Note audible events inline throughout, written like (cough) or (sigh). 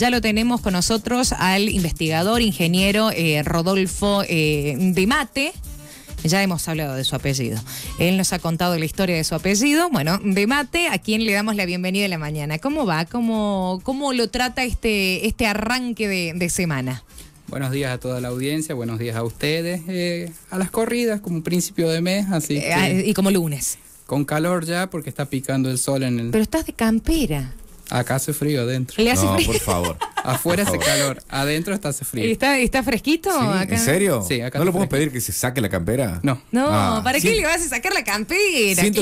Ya lo tenemos con nosotros al investigador, ingeniero eh, Rodolfo eh, de Mate. Ya hemos hablado de su apellido. Él nos ha contado la historia de su apellido. Bueno, de Mate, a quien le damos la bienvenida en la mañana. ¿Cómo va? ¿Cómo, cómo lo trata este, este arranque de, semana? Buenos días a toda la audiencia, buenos días a ustedes, eh, a las corridas como principio de mes, así ah, y como lunes. Con calor ya porque está picando el sol en el. Pero estás de campera. Acá hace frío adentro. no, por favor. (laughs) Afuera hace calor, adentro está hace frío. ¿Y está, fresquito? Acá? ¿En serio? Sí, acá ¿No le podemos pedir que se saque la campera? No. No, ah, ¿para qué le vas a sacar la campera? Siento,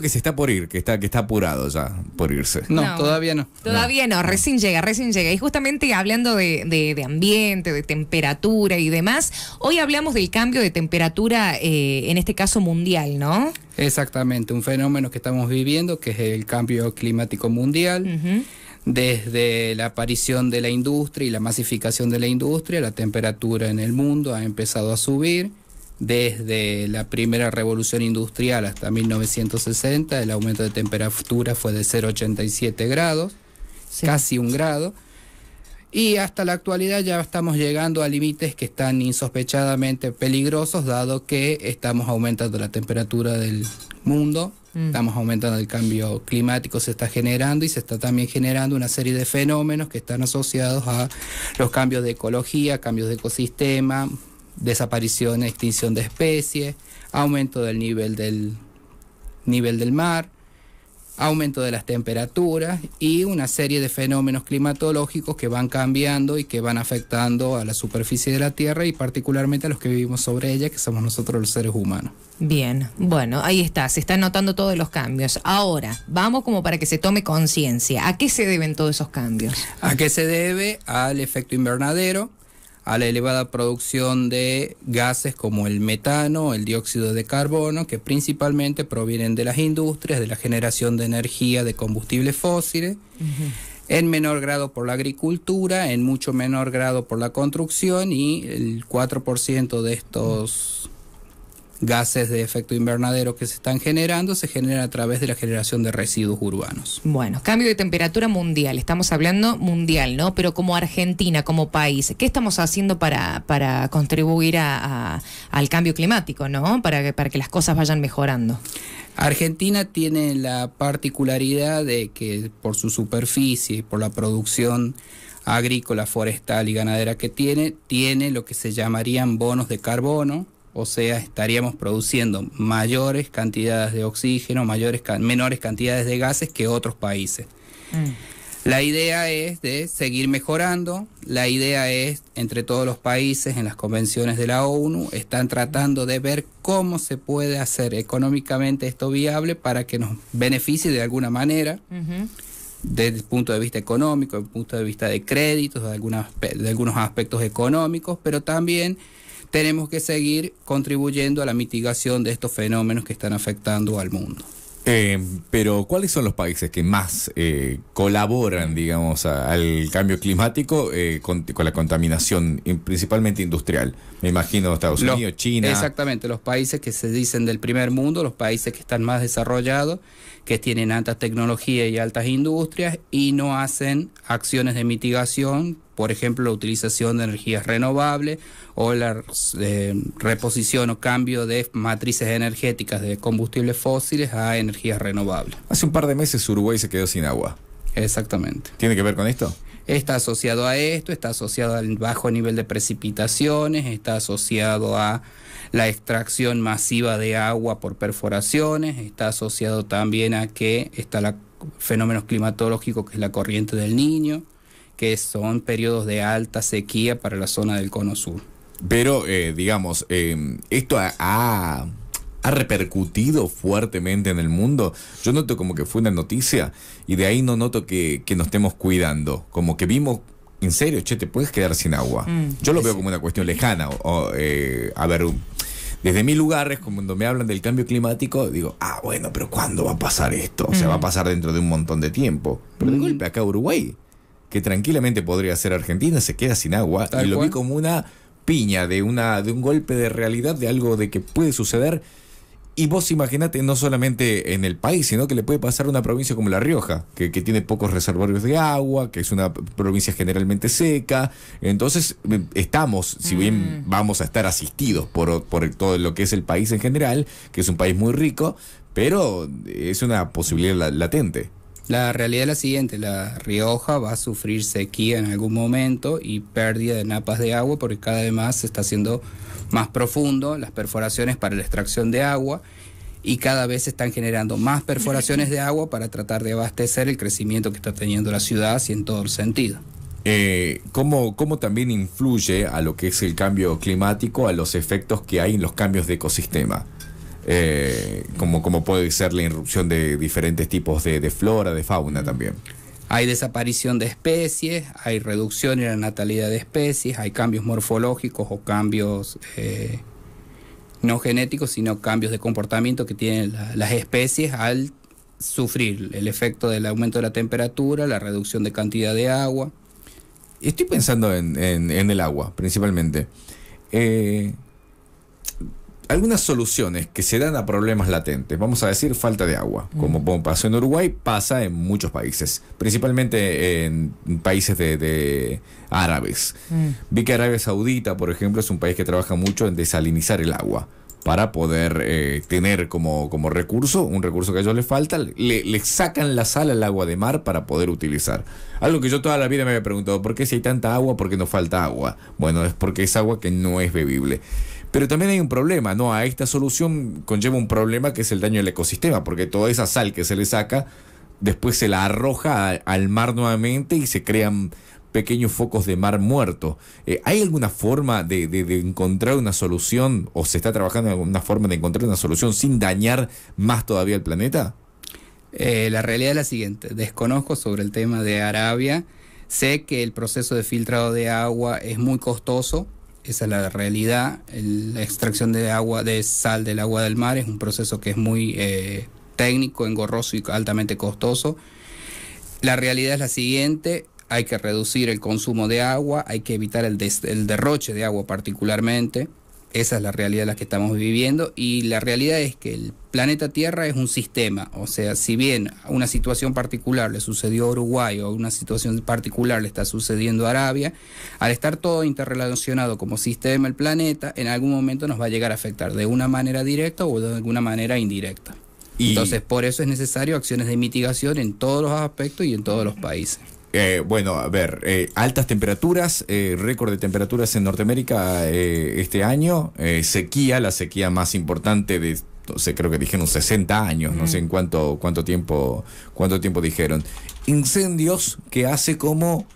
que se, está por ir, que está, que está apurado ya por irse. No, todavía no. Todavía no. recién llega, recién llega. Y justamente hablando de, de, ambiente, de temperatura y demás, hoy hablamos del cambio de temperatura, eh, en este caso mundial, ¿no? Exactamente, un fenómeno que estamos viviendo, que es el cambio climático mundial. Desde la aparición de la industria y la masificación de la industria, la temperatura en el mundo ha empezado a subir. Desde la primera revolución industrial hasta 1960, el aumento de temperatura fue de 0,87 grados, casi un grado. Y hasta la actualidad ya estamos llegando a límites que están insospechadamente peligrosos, dado que estamos aumentando la temperatura del mundo, mm. estamos aumentando el cambio climático, se está generando y se está también generando una serie de fenómenos que están asociados a los cambios de ecología, cambios de ecosistema, desaparición, e extinción de especies, aumento del nivel del, nivel del mar aumento de las temperaturas y una serie de fenómenos climatológicos que van cambiando y que van afectando a la superficie de la Tierra y particularmente a los que vivimos sobre ella, que somos nosotros los seres humanos. Bien, bueno, ahí está, se están notando todos los cambios. Ahora, vamos como para que se tome conciencia. ¿A qué se deben todos esos cambios? ¿A qué se debe? Al efecto invernadero, a la elevada producción de gases como el metano, el dióxido de carbono, que principalmente provienen de las industrias, de la generación de energía de combustibles fósiles. en menor grado por la agricultura, en mucho menor grado por la construcción y el 4% de estos gases de efecto invernadero que se están generando se generan a través de la generación de residuos urbanos. Bueno, cambio de temperatura mundial, estamos hablando mundial, ¿no? Pero como Argentina, como país, ¿qué estamos haciendo para, para contribuir al cambio climático, ¿no? Para que, para que las cosas vayan mejorando. Argentina tiene la particularidad de que por su superficie, por la producción agrícola, forestal y ganadera que tiene, tiene lo que se llamarían bonos de carbono, o sea, estaríamos produciendo mayores cantidades de oxígeno, mayores, menores cantidades de gases que otros países. Mm. La idea es de seguir mejorando, la idea es, entre todos los países, en las convenciones de la ONU, están tratando de ver cómo se puede hacer económicamente esto viable para que nos beneficie de alguna manera. desde el punto de vista económico, desde el punto de vista de créditos, de algunos aspectos económicos, pero también tenemos que seguir contribuyendo a la mitigación de estos fenómenos que están afectando al mundo. Eh, pero, ¿cuáles son los países que más eh, colaboran, digamos, al cambio climático eh, con, la contaminación, principalmente industrial? Me imagino Estados Unidos, China. Exactamente, los países que se dicen del primer mundo, los países que están más desarrollados, que tienen alta tecnología y altas industrias y no hacen acciones de mitigación por ejemplo, la utilización de energías renovables o la eh, reposición o cambio de matrices energéticas de combustibles fósiles a energías renovables. Hace un par de meses Uruguay se quedó sin agua. Exactamente. ¿Tiene que ver con esto? Está asociado a esto, está asociado al bajo nivel de precipitaciones, está asociado a la extracción masiva de agua por perforaciones, está asociado también a que está el fenómeno climatológico que es la corriente del niño que son periodos de alta sequía para la zona del cono sur. Pero, eh, digamos, em, esto ha, repercutido fuertemente en el mundo. Yo noto como que fue una noticia y de ahí no noto que, que nos estemos cuidando. Como que vimos, en serio, che, te puedes quedar sin agua. Mm. Yo lo veo como una cuestión lejana. O, eh, a ver, desde mi lugar como cuando me hablan del cambio climático, digo, ah, bueno, pero ¿cuándo va a pasar esto? O sea, va a mm. pasar dentro de un montón de tiempo. Pero de mm. golpe, acá Uruguay que tranquilamente podría ser Argentina, se queda sin agua y lo vi como una piña de, una, de un golpe de realidad, de algo de que puede suceder. Y vos imagínate, no solamente en el país, sino que le puede pasar a una provincia como La Rioja, que, tiene pocos reservorios de agua, que es una provincia generalmente seca. Entonces, eh, estamos, si bien mm. vamos a estar asistidos por, por todo lo que es el país en general, que es un país muy rico, pero es una posibilidad latente. La realidad es la siguiente, La Rioja va a sufrir sequía en algún momento y pérdida de napas de agua porque cada vez más se está haciendo más profundo las perforaciones para la extracción de agua y cada vez se están generando más perforaciones de agua para tratar de abastecer el crecimiento que está teniendo la ciudad, así en todo el sentido. Eh, ¿Cómo también influye a lo que es el cambio climático, a los efectos que hay en los cambios de ecosistema? Eh, como, como puede ser la irrupción de diferentes tipos de, flora, de fauna también. Hay desaparición de especies, hay reducción en la natalidad de especies, hay cambios morfológicos o cambios eh, no genéticos, sino cambios de comportamiento que tienen las especies al sufrir el efecto del aumento de la temperatura, la reducción de cantidad de agua. Estoy pensando en, el agua, principalmente. Eh, algunas soluciones que se dan a problemas latentes, vamos a decir falta de agua, mm. como, pasó en Uruguay, pasa en muchos países, principalmente en países de, árabes. Mm. Vi que Arabia Saudita, por ejemplo, es un país que trabaja mucho en desalinizar el agua para poder eh, tener como, como recurso, un recurso que a ellos les falta, le, le, sacan la sal al agua de mar para poder utilizar. Algo que yo toda la vida me había preguntado, ¿por qué si hay tanta agua, por qué no falta agua? Bueno, es porque es agua que no es bebible. Pero también hay un problema, ¿no? A esta solución conlleva un problema que es el daño al ecosistema, porque toda esa sal que se le saca, después se la arroja al mar nuevamente y se crean pequeños focos de mar muerto. Eh, ¿Hay alguna forma de, encontrar una solución o se está trabajando en alguna forma de encontrar una solución sin dañar más todavía el planeta? Eh, la realidad es la siguiente, desconozco sobre el tema de Arabia, sé que el proceso de filtrado de agua es muy costoso, esa es la realidad. la extracción de agua, de sal del agua del mar es un proceso que es muy eh, técnico, engorroso y altamente costoso. La realidad es la siguiente, hay que reducir el consumo de agua, hay que evitar el derroche de agua particularmente, esa es la realidad en la que estamos viviendo y la realidad es que el planeta Tierra es un sistema, o sea, si bien una situación particular le sucedió a Uruguay o una situación particular le está sucediendo a Arabia, al estar todo interrelacionado como sistema el planeta, en algún momento nos va a llegar a afectar de una manera directa o de alguna manera indirecta. Entonces, por eso es necesario acciones de mitigación en todos los aspectos y en todos los países. Eh, bueno, a ver, eh, altas temperaturas, eh, récord de temperaturas en Norteamérica este año, sequía, la sequía más importante de, no sé, creo que dijeron 60 años, no sé en mm. cuánto, cuánto, tiempo, cuánto tiempo dijeron. Incendios que hace como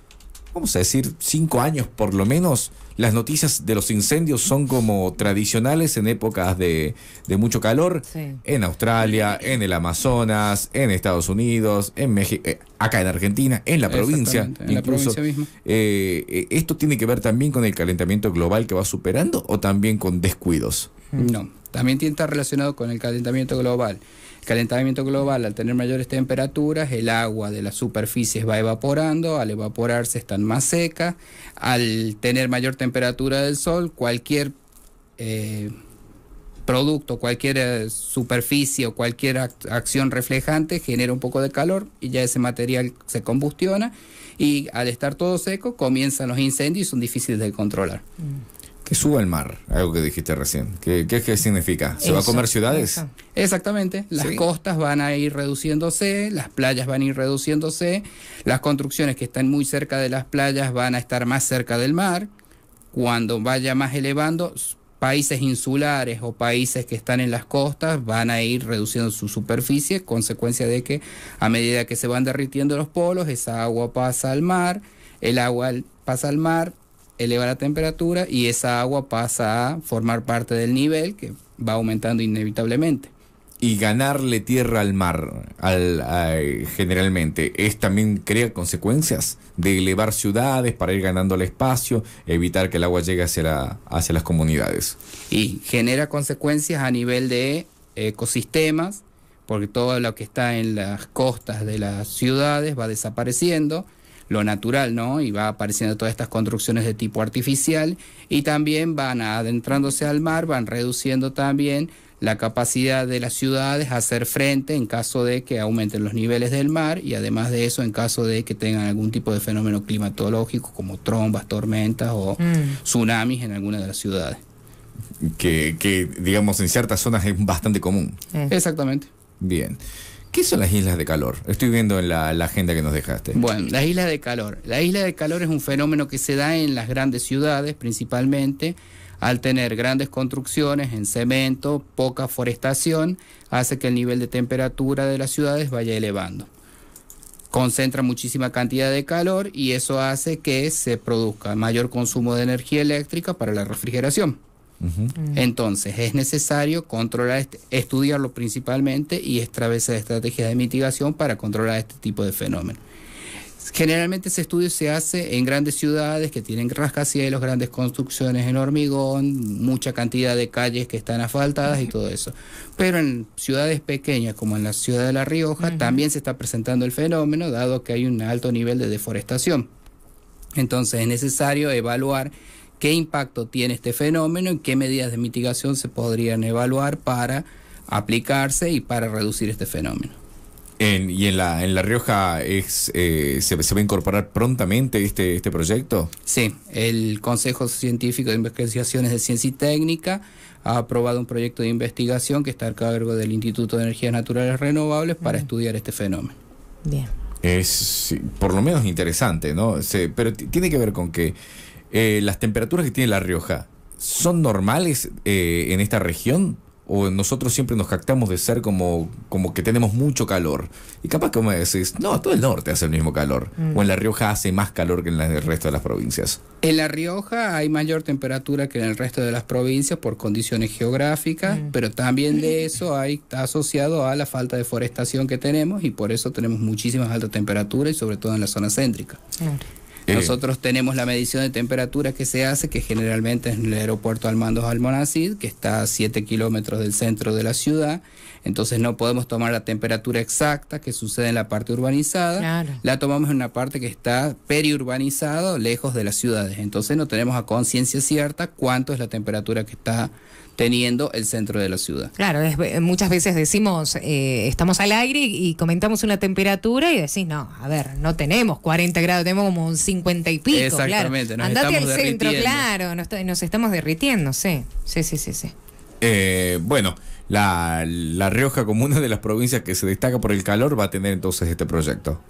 vamos a decir, cinco años por lo menos, las noticias de los incendios son como tradicionales en épocas de, mucho calor, en Australia, en el Amazonas, en Estados Unidos, en México, eh, acá en Argentina, en la provincia. Incluso, la provincia eh, eh, ¿Esto tiene que ver también con el calentamiento global que va superando o también con descuidos? No, también tiene estar relacionado con el calentamiento global calentamiento global, al tener mayores temperaturas, el agua de las superficies va evaporando, al evaporarse están más secas, al tener mayor temperatura del sol, cualquier eh, producto, cualquier eh, superficie o cualquier acción reflejante genera un poco de calor y ya ese material se combustiona y al estar todo seco comienzan los incendios y son difíciles de controlar. Mm que suba el mar, algo que dijiste recién. ¿Qué, qué, significa? ¿Se va a comer ciudades? Exactamente, las costas van a ir reduciéndose, las playas van a ir reduciéndose, las construcciones que están muy cerca de las playas van a estar más cerca del mar. Cuando vaya más elevando, países insulares o países que están en las costas van a ir reduciendo su superficie, consecuencia de que a medida que se van derritiendo los polos, esa agua pasa al mar, el agua pasa al mar, eleva la temperatura y esa agua pasa a formar parte del nivel que va aumentando inevitablemente. Y ganarle tierra al mar, al, generalmente, es también crea consecuencias de elevar ciudades para ir ganando el espacio, evitar que el agua llegue hacia, hacia las comunidades. Y genera consecuencias a nivel de ecosistemas, porque todo lo que está en las costas de las ciudades va desapareciendo lo natural, ¿no? Y va apareciendo todas estas construcciones de tipo artificial y también van adentrándose al mar, van reduciendo también la capacidad de las ciudades a hacer frente en caso de que aumenten los niveles del mar y además de eso en caso de que tengan algún tipo de fenómeno climatológico como trombas, tormentas o mm. tsunamis en alguna de las ciudades. Que, digamos en ciertas zonas es bastante común. Eh. Exactamente. Bien. ¿Qué son las islas de calor? Estoy viendo en la, agenda que nos dejaste. Bueno, las islas de calor. La isla de calor es un fenómeno que se da en las grandes ciudades principalmente. Al tener grandes construcciones en cemento, poca forestación, hace que el nivel de temperatura de las ciudades vaya elevando. Concentra muchísima cantidad de calor y eso hace que se produzca mayor consumo de energía eléctrica para la refrigeración. Entonces es necesario controlar, este, estudiarlo principalmente y establecer estrategias de mitigación para controlar este tipo de fenómeno. Generalmente ese estudio se hace en grandes ciudades que tienen rascacielos, grandes construcciones en hormigón, mucha cantidad de calles que están asfaltadas y todo eso. Pero en ciudades pequeñas como en la ciudad de La Rioja también se está presentando el fenómeno dado que hay un alto nivel de deforestación. Entonces es necesario evaluar qué impacto tiene este fenómeno y qué medidas de mitigación se podrían evaluar para aplicarse y para reducir este fenómeno. ¿Y en la, en la Rioja eh, ¿se, va a incorporar prontamente este, este proyecto? Sí, el Consejo Científico de Investigaciones de Ciencia y Técnica ha aprobado un proyecto de investigación que está a cargo del Instituto de Energías Naturales Renovables para estudiar este fenómeno. Bien. Es por lo menos interesante, ¿no? pero tiene que ver con que eh, las temperaturas que tiene La Rioja, ¿son normales eh, en esta región? o nosotros siempre nos jactamos de ser como, como que tenemos mucho calor. Y capaz que me decís, no, todo el norte hace el mismo calor. Mm. O en La Rioja hace más calor que en el resto de las provincias. En La Rioja hay mayor temperatura que en el resto de las provincias por condiciones geográficas, mm. pero también de (laughs) eso hay, está asociado a la falta de forestación que tenemos y por eso tenemos muchísimas altas temperaturas y sobre todo en la zona céntrica. Nosotros tenemos la medición de temperatura que se hace, que generalmente es en el aeropuerto Almandos Almonacid, que está a 7 kilómetros del centro de la ciudad. Entonces no podemos tomar la temperatura exacta que sucede en la parte urbanizada. La tomamos en una parte que está periurbanizada, lejos de las ciudades. Entonces no tenemos a conciencia cierta cuánto es la temperatura que está teniendo el centro de la ciudad. Claro, eh, muchas veces decimos, eh, estamos al aire y, comentamos una temperatura y decís, no, a ver, no tenemos 40 grados, tenemos como un 50 y pico. Exactamente, claro. nos Andate al centro, claro, nos, estamos derritiendo, sí, sí, sí, sí. sí. Eh, bueno la, Rioja como una de las provincias que se destaca por el calor, va a tener entonces este proyecto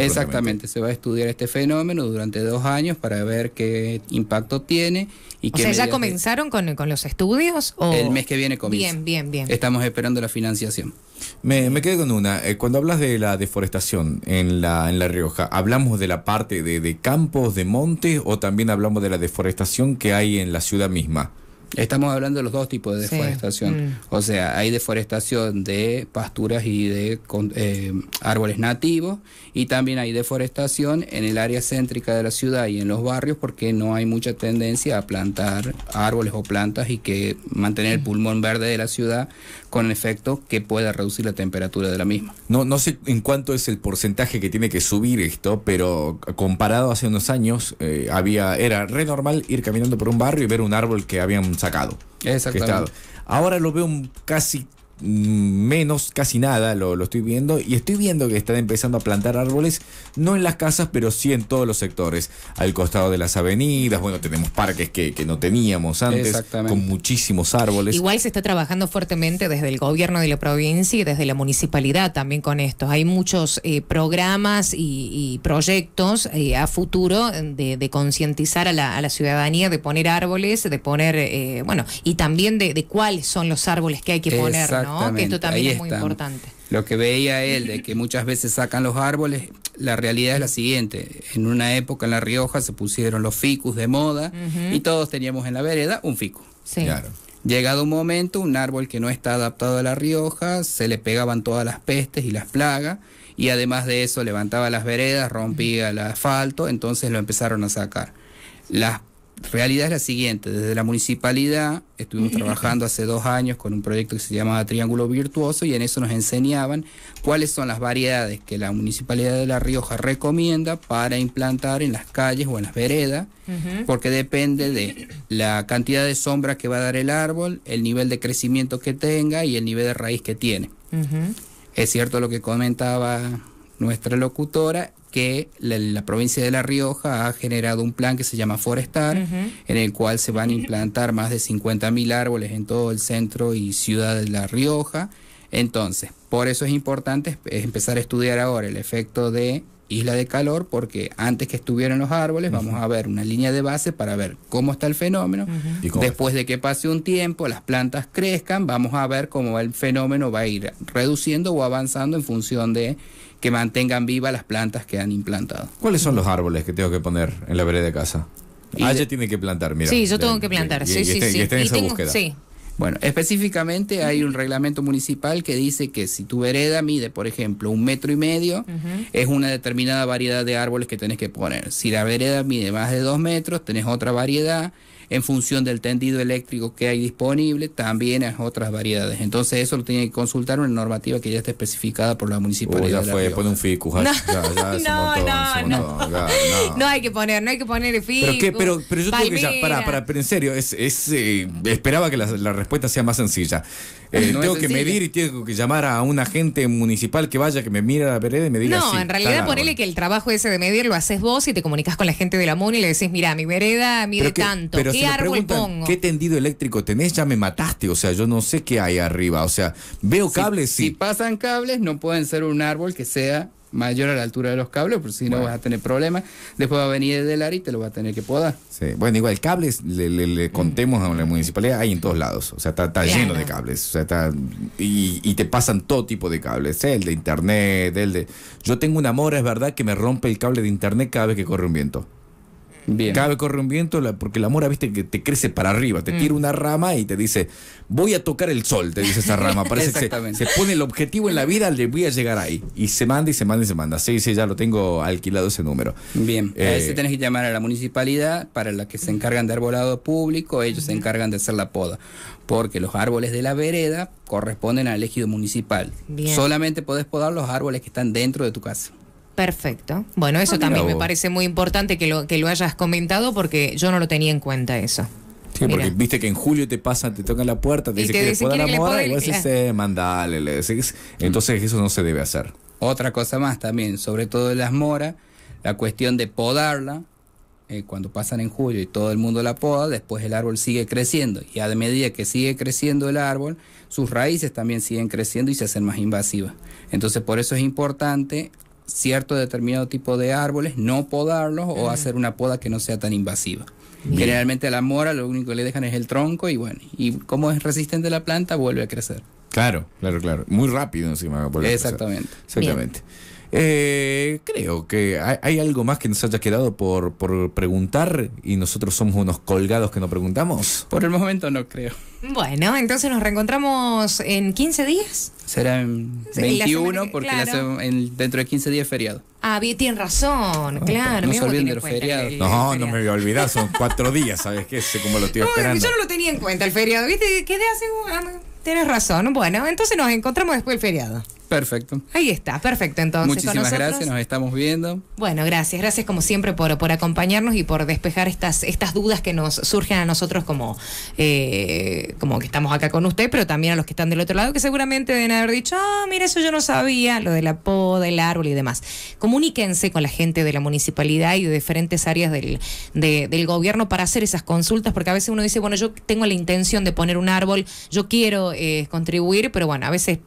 Exactamente, se va a estudiar este fenómeno durante dos años para ver qué impacto tiene. Y o sea, ¿ya comenzaron con, con, los estudios? O... El mes que viene comienza. Bien, bien, bien. Estamos esperando la financiación. Me, me quedé con una. Eh, cuando hablas de la deforestación en La, Rioja, ¿hablamos de la parte de, de campos, de montes o también hablamos de la deforestación que hay en la ciudad misma? Estamos hablando de los dos tipos de deforestación. Mm. O sea, hay deforestación de pasturas y de eh, árboles nativos y también hay deforestación en el área céntrica de la ciudad y en los barrios porque no hay mucha tendencia a plantar árboles o plantas y que mantener el pulmón verde de la ciudad con el efecto que pueda reducir la temperatura de la misma. No, no sé en cuánto es el porcentaje que tiene que subir esto, pero comparado hace unos años, eh, había, era re normal ir caminando por un barrio y ver un árbol que habían sacado. Exactamente. Ahora lo veo casi menos, casi nada, lo, estoy viendo, y estoy viendo que están empezando a plantar árboles, no en las casas, pero sí en todos los sectores, al costado de las avenidas, bueno, tenemos parques que, no teníamos antes, con muchísimos árboles. Igual se está trabajando fuertemente desde el gobierno de la provincia y desde la municipalidad también con esto. Hay muchos eh, programas y, proyectos eh, a futuro de, concientizar a la, ciudadanía de poner árboles, de poner, eh, bueno, y también de, de, cuáles son los árboles que hay que poner. Que esto también es muy importante. Lo que veía él de que muchas veces sacan los árboles, la realidad es la siguiente. En una época en La Rioja se pusieron los ficus de moda y todos teníamos en la vereda un fico. Llegado un momento, un árbol que no está adaptado a La Rioja, se le pegaban todas las pestes y las plagas, y además de eso levantaba las veredas, rompía el asfalto, entonces lo empezaron a sacar. Las realidad es la siguiente, desde la municipalidad estuvimos (laughs) trabajando hace dos años con un proyecto que se llamaba Triángulo Virtuoso y en eso nos enseñaban cuáles son las variedades que la municipalidad de La Rioja recomienda para implantar en las calles o en las veredas, porque depende de la cantidad de sombra que va a dar el árbol, el nivel de crecimiento que tenga y el nivel de raíz que tiene. Es cierto lo que comentaba nuestra locutora, que la, provincia de La Rioja ha generado un plan que se llama Forestar, en el cual se van a implantar más de 50.000 árboles en todo el centro y ciudad de La Rioja. Entonces, por eso es importante empezar a estudiar ahora el efecto de isla de calor, porque antes que estuvieran los árboles, vamos a ver una línea de base para ver cómo está el fenómeno. Después de que pase un tiempo, las plantas crezcan, vamos a ver cómo el fenómeno va a ir reduciendo o avanzando en función de que mantengan vivas las plantas que han implantado. ¿Cuáles son los árboles que tengo que poner en la vereda de casa? Ah, ya tiene que plantar, mira. Sí, yo tengo que plantar, sí, sí, sí. Bueno, específicamente hay un reglamento municipal que dice que si tu vereda mide, por ejemplo, un metro y medio, es una determinada variedad de árboles que tenés que poner. Si la vereda mide más de dos metros, tenés otra variedad en función del tendido eléctrico que hay disponible, también a otras variedades. Entonces eso lo tiene que consultar una normativa que ya está especificada por la municipalidad. ya fue, pone un No, (laughs) no, no, no. no, hay que poner, no hay que poner el Pero, qué? pero, pero yo tengo que para, para, pero en serio, es, es eh, esperaba que la, respuesta sea más sencilla. Eh, tengo que medir y tengo que llamar a un agente municipal que vaya, que me mire la vereda y me diga. No, en realidad ponele que el trabajo ese de medir lo haces vos y te comunicas con la gente de la MUNI y le decís, mira, mi vereda mide tanto. Pero ¿Qué pues, ¿Qué tendido eléctrico tenés? Ya me mataste. O sea, yo no sé qué hay arriba. O sea, veo cables, Si pasan cables, no pueden ser un árbol que sea mayor a la altura de los cables, porque si no vas a tener problemas. Después va a venir el del área y te lo va a tener que podar. Sí. Bueno, igual, cables, le, mm. contemos a la municipalidad, hay en todos lados. O sea, está, lleno de cables. O sea, y, y, te pasan todo tipo de cables. El de internet, el de... Yo tengo una mora, es verdad, que me rompe el cable de internet cada vez que corre un viento. Cabe corre un viento, porque la mora, viste, que te crece para arriba, te mm. tira una rama y te dice, voy a tocar el sol, te dice esa rama. Parece que se, pone el objetivo en la vida, le voy a llegar ahí. Y se manda y se manda y se manda. Sí, sí, ya lo tengo alquilado ese número. Bien, a eh, ese tenés que llamar a la municipalidad para la que se encargan de arbolado público, ellos se encargan de hacer la poda. Porque los árboles de la vereda corresponden al ejido municipal. Solamente podés podar los árboles que están dentro de tu casa. Perfecto. Bueno, eso ah, también me parece muy importante que lo, que lo hayas comentado porque yo no lo tenía en cuenta eso. Sí, porque viste que en julio te pasan, te tocan la puerta, te, dicen que, dice la mora y vos se eh, mandale, le decís. Mm. Entonces eso no se debe hacer. Otra cosa más también, sobre todo en las moras, la cuestión de podarla, eh, cuando pasan en julio y todo el mundo la poda, después el árbol sigue creciendo. Y a medida que sigue creciendo el árbol, sus raíces también siguen creciendo y se hacen más invasivas. Entonces por eso es importante cierto determinado tipo de árboles, no podarlos o hacer una poda que no sea tan invasiva. Generalmente a la mora lo único que le dejan es el tronco y bueno, y como es resistente la planta, vuelve a crecer. Claro, claro, claro. Muy rápido encima. Exactamente. Exactamente. Eh, creo que hay, algo más que nos haya quedado por, por preguntar y nosotros somos unos colgados que nos preguntamos. Por el momento no creo. Bueno, entonces nos reencontramos en 15 días. Será en 21 porque dentro de 15 días feriado. Ah, bien, tienes razón, ah, claro. No No, me voy a olvidar, son (laughs) cuatro días, ¿sabes qué? Sé cómo lo no, Yo no lo tenía en cuenta el feriado, ¿viste? Quedé hace... Ah, tienes razón. Bueno, entonces nos encontramos después del feriado. Perfecto. Ahí está, perfecto entonces. Muchísimas gracias, nos estamos viendo. Bueno, gracias, gracias como siempre por, por acompañarnos y por despejar estas, estas dudas que nos surgen a nosotros como, eh, como que estamos acá con usted, pero también a los que están del otro lado que seguramente deben haber dicho, ah, mira, eso yo no sabía, lo de la poda, el árbol y demás. Comuníquense con la gente de la municipalidad y de diferentes áreas del, gobierno para hacer esas consultas, porque a veces uno dice, bueno, yo tengo la intención de poner un árbol, yo quiero eh, contribuir, pero bueno, a veces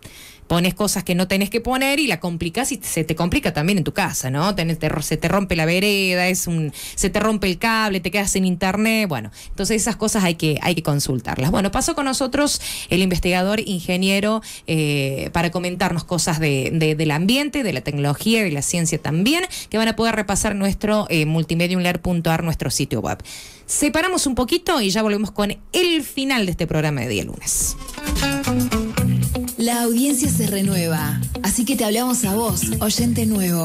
pones cosas que no tenés que poner y la complicas y se te complica también en tu casa, ¿no? se te rompe la vereda, es un, se te rompe el cable, te quedas sin internet, bueno, entonces esas cosas hay que, hay que consultarlas. Bueno, pasó con nosotros el investigador ingeniero eh, para comentarnos cosas del ambiente, de la tecnología, de la ciencia también, que van a poder repasar nuestro eh, nuestro sitio web. Separamos un poquito y ya volvemos con el final de este programa de día lunes. La audiencia se renueva, así que te hablamos a vos, oyente nuevo.